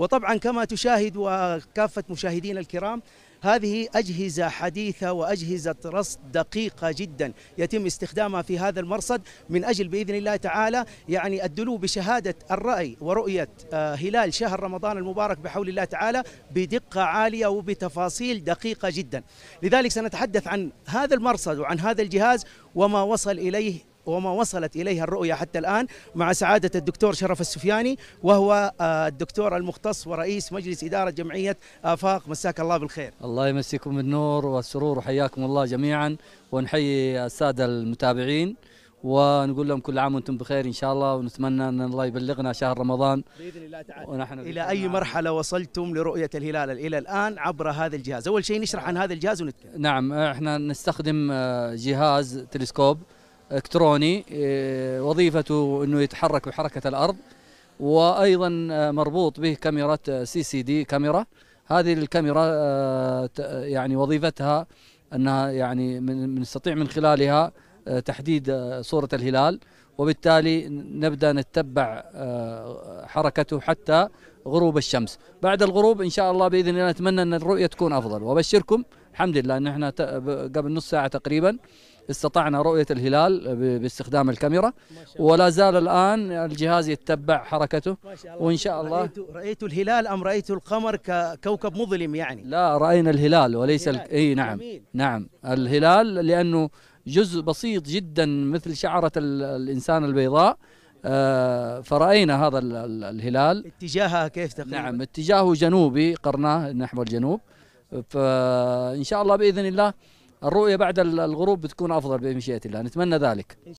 وطبعا كما تشاهد وكافة مشاهدينا الكرام هذه أجهزة حديثة وأجهزة رصد دقيقة جدا يتم استخدامها في هذا المرصد من أجل بإذن الله تعالى يعني الدلو بشهادة الرأي ورؤية آه، هلال شهر رمضان المبارك بحول الله تعالى بدقة عالية وبتفاصيل دقيقة جدا لذلك سنتحدث عن هذا المرصد وعن هذا الجهاز وما وصل إليه وما وصلت إليها الرؤية حتى الآن مع سعادة الدكتور شرف السفياني وهو آه، الدكتور المختص ورئيس مجلس إدارة جمعية آفاق مساك الله بالخير الله يمسيكم بالنور والسرور وحياكم الله جميعا ونحيي السادة المتابعين ونقول لهم كل عام وانتم بخير ان شاء الله ونتمنى ان الله يبلغنا شهر رمضان باذن الله تعالى ونحن الى اي مرحله وصلتم لرؤيه الهلال الى الان عبر هذا الجهاز؟ اول شيء نشرح عن هذا الجهاز ونتكلم. نعم احنا نستخدم آه، جهاز تلسكوب الكتروني آه، وظيفته انه يتحرك بحركه الارض وايضا آه، مربوط به كاميرا سي آه، سي دي كاميرا هذه الكاميرا يعني وظيفتها انها يعني نستطيع من خلالها تحديد صوره الهلال وبالتالي نبدا نتبع حركته حتى غروب الشمس بعد الغروب ان شاء الله باذن الله نتمنى ان الرؤيه تكون افضل وابشركم الحمد لله ان احنا قبل نص ساعه تقريبا استطعنا رؤية الهلال باستخدام الكاميرا ولا زال الآن الجهاز يتبع حركته وإن شاء الله رأيت, رأيت الهلال أم رأيت القمر ككوكب مظلم يعني لا رأينا الهلال وليس الهلال. ال... أي نعم جميل. نعم الهلال لأنه جزء بسيط جدا مثل شعرة الإنسان البيضاء آه فرأينا هذا الهلال اتجاهها كيف تقريبا؟ نعم اتجاهه جنوبي قرناه نحو الجنوب فإن شاء الله بإذن الله الرؤية بعد الغروب بتكون أفضل بمشيئة الله نتمنى ذلك